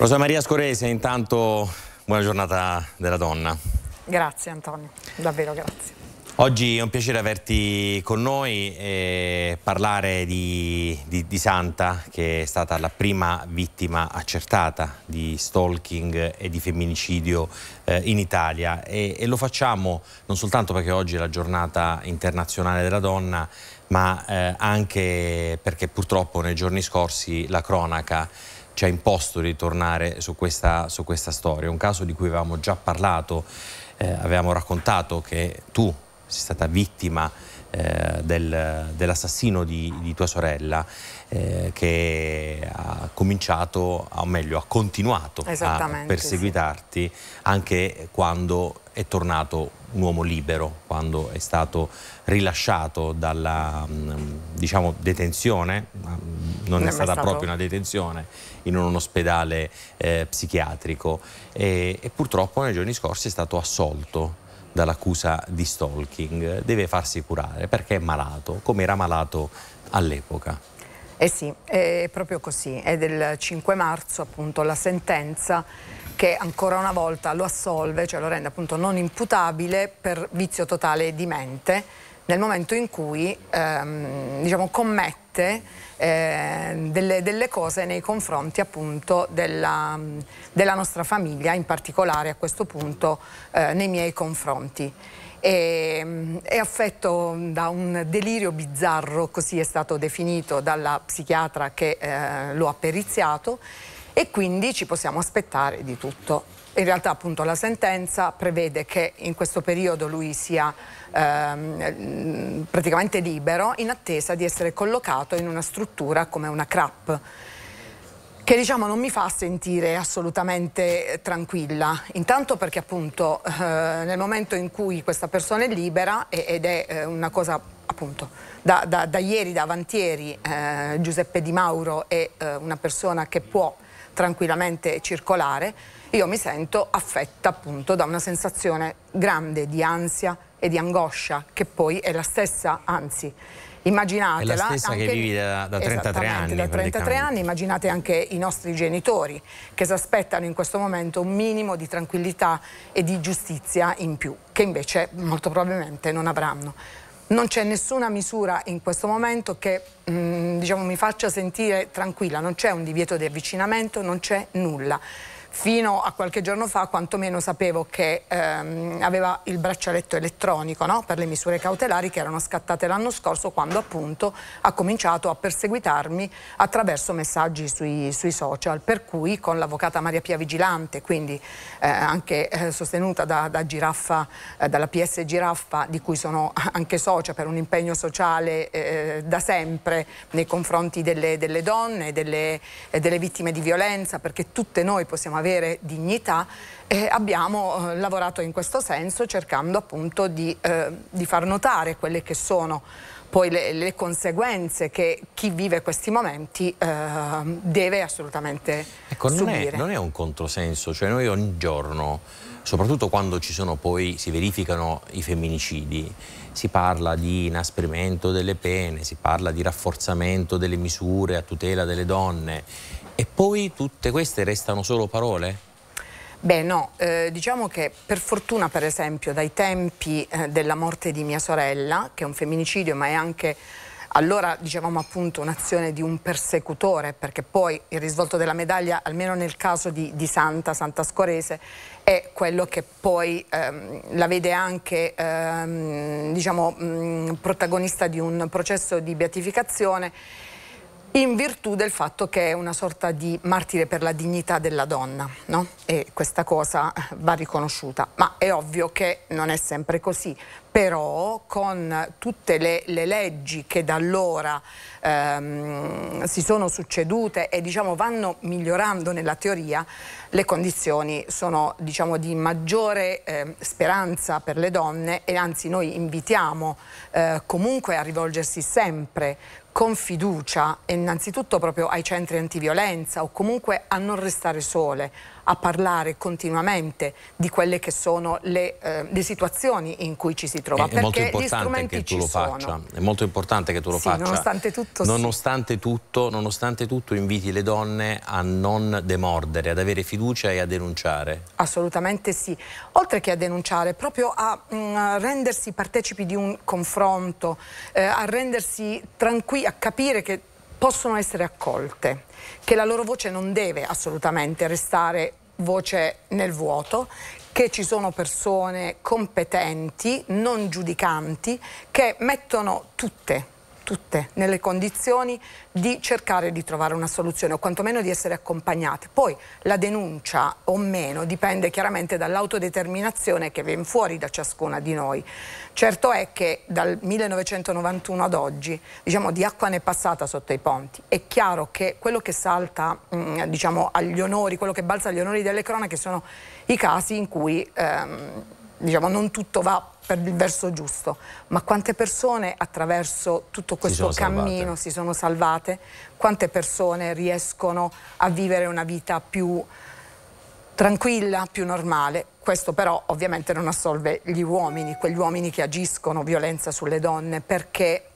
Rosa Maria Scorese, intanto buona giornata della donna. Grazie Antonio, davvero grazie. Oggi è un piacere averti con noi e parlare di, di, di, Santa che è stata la prima vittima accertata di stalking e di femminicidio eh, in Italia e, e, lo facciamo non soltanto perché oggi è la giornata internazionale della donna ma eh, anche perché purtroppo nei giorni scorsi la cronaca ci ha imposto di tornare su questa, su questa storia, un caso di cui avevamo già parlato, eh, avevamo raccontato che tu sei stata vittima eh, del, dell'assassino di, di, tua sorella eh, che ha cominciato, o meglio ha continuato a perseguitarti sì. anche quando è tornato un uomo libero, quando è stato rilasciato dalla mm, diciamo, detenzione, mm, non, non è stata è proprio una detenzione, in un ospedale eh, psichiatrico e, e purtroppo nei giorni scorsi è stato assolto dall'accusa di stalking, deve farsi curare perché è malato, come era malato all'epoca. Eh sì, è proprio così, è del 5 marzo appunto la sentenza che ancora una volta lo assolve, cioè lo rende appunto non imputabile per vizio totale di mente nel momento in cui ehm, diciamo, commette fatte eh, delle, delle, cose nei confronti appunto della, della, nostra famiglia, in particolare a questo punto eh, nei miei confronti. E, è affetto da un delirio bizzarro, così è stato definito dalla psichiatra che eh, lo ha periziato e quindi ci possiamo aspettare di tutto in realtà appunto la sentenza prevede che in questo periodo lui sia ehm, praticamente libero in attesa di essere collocato in una struttura come una CRAP che diciamo non mi fa sentire assolutamente eh, tranquilla, intanto perché appunto eh, nel momento in cui questa persona è libera ed è eh, una cosa appunto da, da, da ieri, da avantieri eh, Giuseppe Di Mauro è eh, una persona che può tranquillamente circolare, io mi sento affetta appunto da una sensazione grande di ansia e di angoscia, che poi è la stessa, anzi, immaginatela... È la stessa anche, che vivi da, da 33 anni. da 33 anni, immaginate anche i nostri genitori, che si aspettano in questo momento un minimo di tranquillità e di giustizia in più, che invece molto probabilmente non avranno. Non c'è nessuna misura in questo momento che mh, mm, diciamo, mi faccia sentire tranquilla, non c'è un divieto di avvicinamento, non c'è nulla fino a qualche giorno fa quantomeno sapevo che ehm, aveva il braccialetto elettronico no? per le misure cautelari che erano scattate l'anno scorso quando appunto ha cominciato a perseguitarmi attraverso messaggi sui, sui social, per cui con l'avvocata Maria Pia Vigilante, quindi eh, anche eh, sostenuta da, da Giraffa, eh, dalla PS Giraffa, di cui sono anche socia per un impegno sociale eh, da sempre nei confronti delle, delle donne, delle, delle vittime di violenza, perché tutte noi possiamo avere dignità, eh, abbiamo eh, lavorato in questo senso cercando appunto di, eh, di far notare quelle che sono poi le, le, conseguenze che chi vive questi momenti eh, deve assolutamente ecco, non È, non è un controsenso, cioè noi ogni giorno soprattutto quando ci sono poi, si verificano i femminicidi, si parla di inasprimento delle pene, si parla di rafforzamento delle misure a tutela delle donne e poi tutte queste restano solo parole? Beh no, eh, diciamo che per fortuna per esempio dai tempi eh, della morte di mia sorella, che è un femminicidio ma è anche allora dicevamo appunto un'azione di un persecutore, perché poi il risvolto della medaglia, almeno nel caso di, di Santa, Santa Scorese, è quello che poi ehm, la vede anche ehm, diciamo, mh, protagonista di un processo di beatificazione in virtù del fatto che è una sorta di martire per la dignità della donna no? e questa cosa va riconosciuta, ma è ovvio che non è sempre così, però con tutte le, le, leggi che da allora ehm, si sono succedute e diciamo, vanno migliorando nella teoria, le condizioni sono diciamo, di maggiore eh, speranza per le donne e anzi noi invitiamo eh, comunque a rivolgersi sempre con fiducia innanzitutto proprio ai centri antiviolenza o comunque a non restare sole, a parlare continuamente di quelle che sono le, eh, le situazioni in cui ci si trova. È, perché gli strumenti ci sono. Faccia. È molto importante che tu lo sì, faccia. Nonostante tutto, nonostante, sì. tutto, nonostante tutto inviti le donne a non demordere, ad avere fiducia e a denunciare. Assolutamente sì. Oltre che a denunciare, proprio a, mh, mm, rendersi partecipi di un confronto, eh, a rendersi tranquilli, a capire che possono essere accolte, che la loro voce non deve assolutamente restare voce nel vuoto, che ci sono persone competenti, non giudicanti, che mettono tutte tutte nelle condizioni di cercare di trovare una soluzione o quantomeno di essere accompagnate. Poi la denuncia o meno dipende chiaramente dall'autodeterminazione che viene fuori da ciascuna di noi. Certo è che dal 1991 ad oggi diciamo, di acqua ne è passata sotto i ponti. È chiaro che quello che salta mh, mm, diciamo, agli onori, quello che balza agli onori delle cronache sono i casi in cui... Ehm, diciamo, non tutto va per il verso giusto, ma quante persone attraverso tutto questo si cammino salvate. si sono salvate, quante persone riescono a vivere una vita più tranquilla, più normale. Questo però ovviamente non assolve gli uomini, quegli uomini che agiscono violenza sulle donne, perché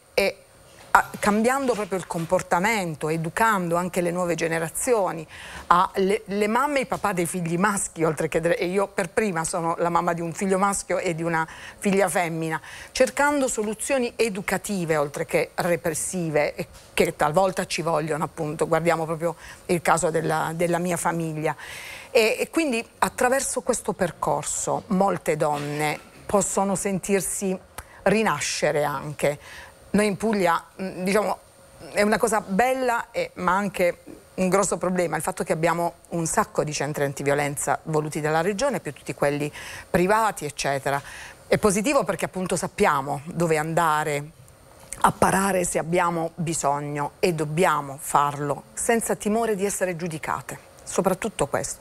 cambiando proprio il comportamento, educando anche le nuove generazioni, ah, le, le, mamme e i papà dei figli maschi, oltre che e io per prima sono la mamma di un figlio maschio e di una figlia femmina, cercando soluzioni educative oltre che repressive che talvolta ci vogliono appunto, guardiamo proprio il caso della, della mia famiglia. E, e quindi attraverso questo percorso molte donne possono sentirsi rinascere anche, noi in Puglia, mm, diciamo, è una cosa bella, eh, ma anche un grosso problema, il fatto che abbiamo un sacco di centri antiviolenza voluti dalla regione, più tutti quelli privati, eccetera. È positivo perché appunto sappiamo dove andare a parare se abbiamo bisogno e dobbiamo farlo senza timore di essere giudicate soprattutto questo.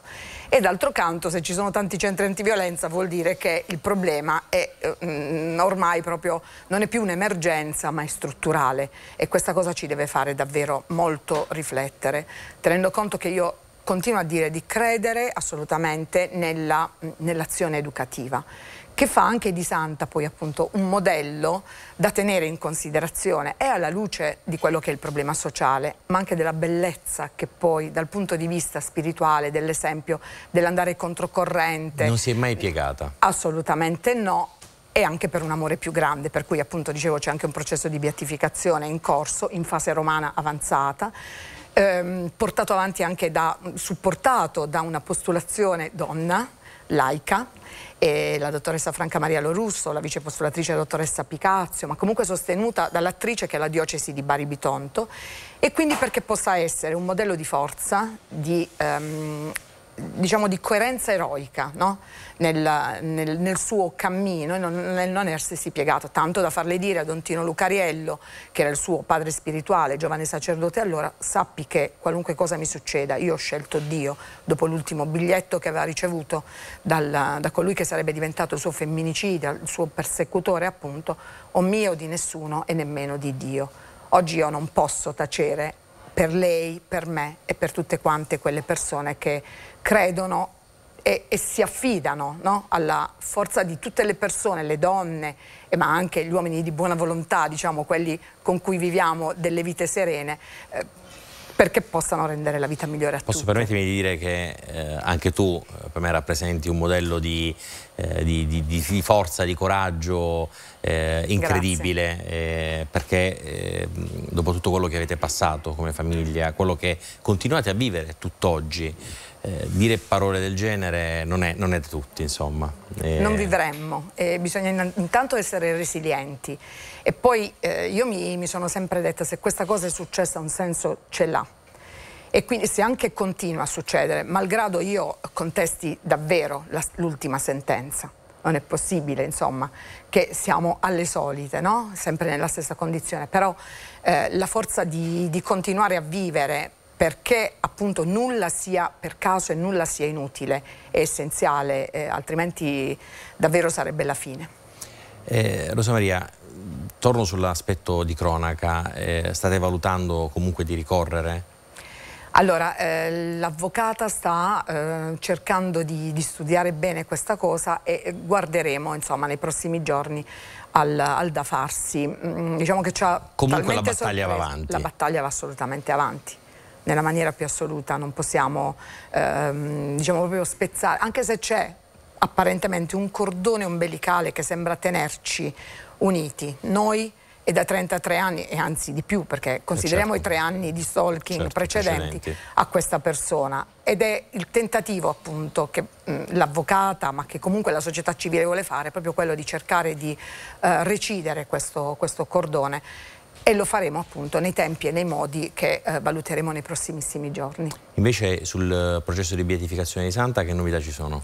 E d'altro canto se ci sono tanti centri antiviolenza vuol dire che il problema è eh, mm, ormai proprio non è più un'emergenza ma è strutturale e questa cosa ci deve fare davvero molto riflettere, tenendo conto che io continuo a dire di credere assolutamente mm, nell'azione educativa che fa anche di Santa poi appunto un modello da tenere in considerazione e alla luce di quello che è il problema sociale, ma anche della bellezza che poi dal punto di vista spirituale, dell'esempio, dell'andare controcorrente. Non si è mai piegata? Assolutamente no e anche per un amore più grande, per cui appunto dicevo c'è anche un processo di beatificazione in corso, in fase romana avanzata, ehm, portato avanti anche da, supportato da una postulazione donna, laica, eh, la dottoressa Franca Maria Lorusso, la vicepostulatrice la dottoressa Picazio, ma comunque sostenuta dall'attrice che è la diocesi di Bari Bitonto e quindi perché possa essere un modello di forza, di ehm, diciamo di coerenza eroica no? nel, nel, nel, suo cammino, nel non essersi piegato, tanto da farle dire a Don Tino Lucariello, che era il suo padre spirituale, giovane sacerdote allora, sappi che qualunque cosa mi succeda, io ho scelto Dio, dopo l'ultimo biglietto che aveva ricevuto dal, da colui che sarebbe diventato il suo femminicida, il suo persecutore appunto, o mio di nessuno e nemmeno di Dio. Oggi io non posso tacere per lei, per me e per tutte quante quelle persone che credono e, e si affidano no? alla forza di tutte le persone, le donne, eh, ma anche gli uomini di buona volontà, diciamo, quelli con cui viviamo delle vite serene. Eh, perché possano rendere la vita migliore a tutti. Posso permettermi di dire che eh, anche tu eh, per me rappresenti un modello di, eh, di, di, di forza, di coraggio eh, incredibile, eh, perché eh, dopo tutto quello che avete passato come famiglia, quello che continuate a vivere tutt'oggi, eh, dire parole del genere non è, non è da tutti, insomma. E... Non eh, vivremmo, eh, bisogna intanto essere resilienti. E poi eh, io mi, mi sono sempre detta, se questa cosa è successa un senso ce l'ha. E quindi se anche continua a succedere, malgrado io contesti davvero l'ultima sentenza, non è possibile insomma che siamo alle solite, no? sempre nella stessa condizione, però eh, la forza di, di continuare a vivere perché appunto nulla sia per caso e nulla sia inutile, è essenziale, eh, altrimenti davvero sarebbe la fine. Eh, Rosa Maria, torno sull'aspetto di cronaca, eh, state valutando comunque di ricorrere? Allora, eh, l'avvocata sta eh, cercando di, di, studiare bene questa cosa e guarderemo insomma, nei prossimi giorni al, al da farsi. Mm, diciamo che Comunque la battaglia sorpreso. va avanti. La battaglia va assolutamente avanti nella maniera più assoluta, non possiamo ehm, diciamo proprio spezzare, anche se c'è apparentemente un cordone ombelicale che sembra tenerci uniti. Noi e da 33 anni, e anzi di più perché eh, consideriamo certo. i tre anni di stalking certo, precedenti, precedenti, a questa persona ed è il tentativo appunto che mm, l'avvocata ma che comunque la società civile vuole fare proprio quello di cercare di eh, recidere questo, questo cordone e lo faremo appunto nei tempi e nei modi che eh, valuteremo nei prossimissimi giorni. Invece sul eh, processo di beatificazione di Santa che novità ci sono?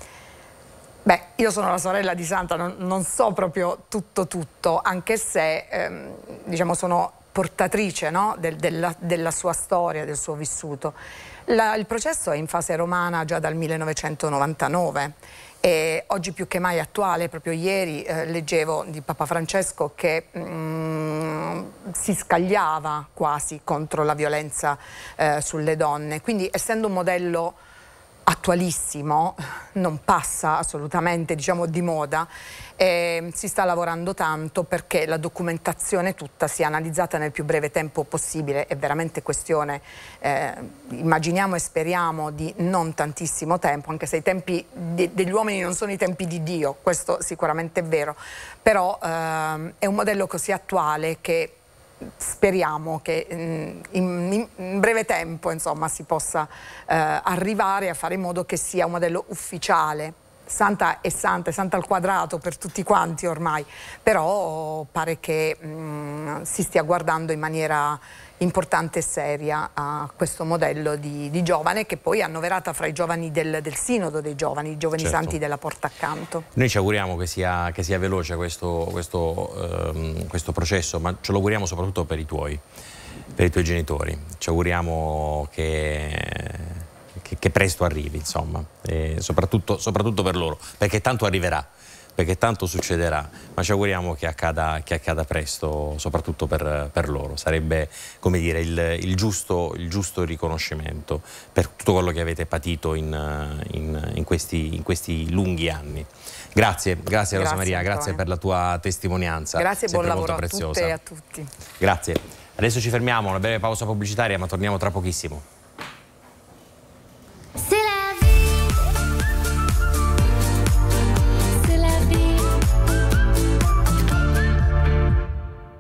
Beh, io sono la sorella di Santa, non, non so proprio tutto tutto, anche se ehm, diciamo sono portatrice no? Del, della, della, sua storia, del suo vissuto. La, il processo è in fase romana già dal 1999 e oggi più che mai attuale, proprio ieri eh, leggevo di Papa Francesco che mh, mm, si scagliava quasi contro la violenza eh, sulle donne, quindi essendo un modello attualissimo, non passa assolutamente diciamo, di moda, e ehm, si sta lavorando tanto perché la documentazione tutta sia analizzata nel più breve tempo possibile, è veramente questione, eh, immaginiamo e speriamo, di non tantissimo tempo, anche se i tempi de degli uomini non sono i tempi di Dio, questo sicuramente è vero, però eh, è un modello così attuale che speriamo che mm, in, in, breve tempo insomma, si possa eh, arrivare a fare in modo che sia un modello ufficiale. Santa è santa, è santa al quadrato per tutti quanti ormai, però pare che mh, mm, si stia guardando in maniera importante e seria a questo modello di, di, giovane che poi è annoverata fra i giovani del, del sinodo dei giovani, i giovani certo. santi della porta accanto. Noi ci auguriamo che sia, che sia veloce questo, questo, ehm, questo processo, ma ce lo auguriamo soprattutto per i tuoi per i tuoi genitori. Ci auguriamo che, che, che presto arrivi, insomma, soprattutto, soprattutto, per loro, perché tanto arriverà, perché tanto succederà, ma ci auguriamo che accada, che accada presto, soprattutto per, per, loro. Sarebbe, come dire, il, il, giusto, il, giusto, riconoscimento per tutto quello che avete patito in, in, in, questi, in questi lunghi anni. Grazie, grazie, grazie Rosa Maria, grazie per la tua testimonianza. Grazie e buon lavoro a tutte e a tutti. Grazie. Adesso ci fermiamo, una breve pausa pubblicitaria, ma torniamo tra pochissimo.